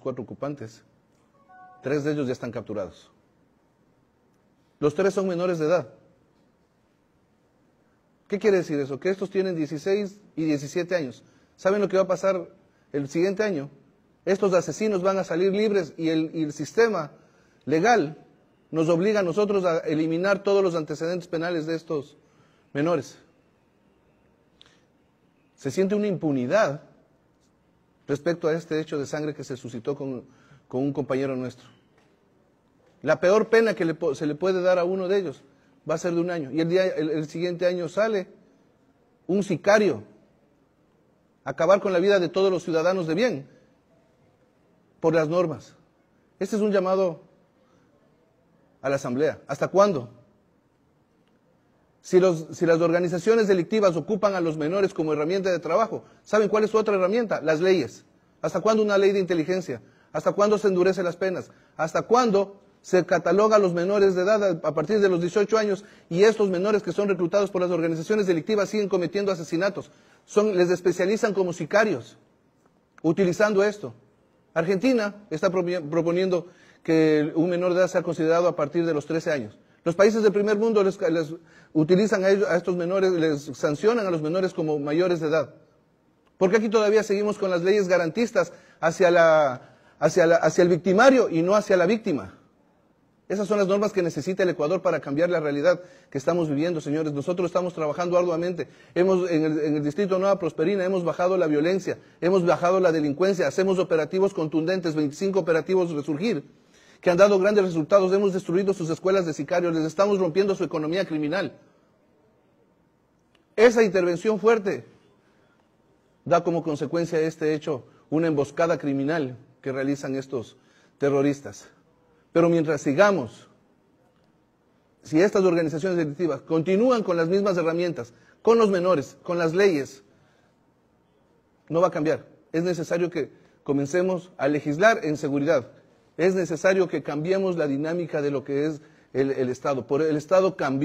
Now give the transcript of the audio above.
cuatro ocupantes. Tres de ellos ya están capturados. Los tres son menores de edad. ¿Qué quiere decir eso? Que estos tienen 16 y 17 años. ¿Saben lo que va a pasar el siguiente año? Estos asesinos van a salir libres y el, el sistema legal nos obliga a nosotros a eliminar todos los antecedentes penales de estos menores. Se siente una impunidad respecto a este hecho de sangre que se suscitó con, un compañero nuestro. La peor pena que se le puede dar a uno de ellos va a ser de un año. Y el, día, el, el siguiente año sale un sicario a acabar con la vida de todos los ciudadanos de bien por las normas. Este es un llamado a la Asamblea. ¿Hasta cuándo? Si, las organizaciones delictivas ocupan a los menores como herramienta de trabajo, ¿saben cuál es su otra herramienta? Las leyes. ¿Hasta cuándo una ley de inteligencia? ¿Hasta cuándo se endurecen las penas? ¿Hasta cuándo se cataloga a los menores de edad a partir de los 18 años y estos menores que son reclutados por las organizaciones delictivas siguen cometiendo asesinatos? les especializan como sicarios utilizando esto. Argentina está proponiendo que un menor de edad sea considerado a partir de los 13 años. Los países del primer mundo les, utilizan a, estos menores, les sancionan a los menores como mayores de edad. Porque aquí todavía seguimos con las leyes garantistas hacia, la, hacia, hacia el victimario y no hacia la víctima. Esas son las normas que necesita el Ecuador para cambiar la realidad que estamos viviendo, señores. Nosotros estamos trabajando arduamente. Hemos, en, el, en el Distrito Nueva Prosperina hemos bajado la violencia, hemos bajado la delincuencia, hacemos operativos contundentes, 25 operativos resurgir que han dado grandes resultados. Hemos destruido sus escuelas de sicarios, les estamos rompiendo su economía criminal. Esa intervención fuerte da como consecuencia a este hecho una emboscada criminal que realizan estos terroristas. Pero mientras sigamos, si estas organizaciones delictivas continúan con las mismas herramientas, con los menores, con las leyes, no va a cambiar. Es necesario que comencemos a legislar en seguridad, es necesario que cambiemos la dinámica de lo que es el, Estado. Por el Estado cambió.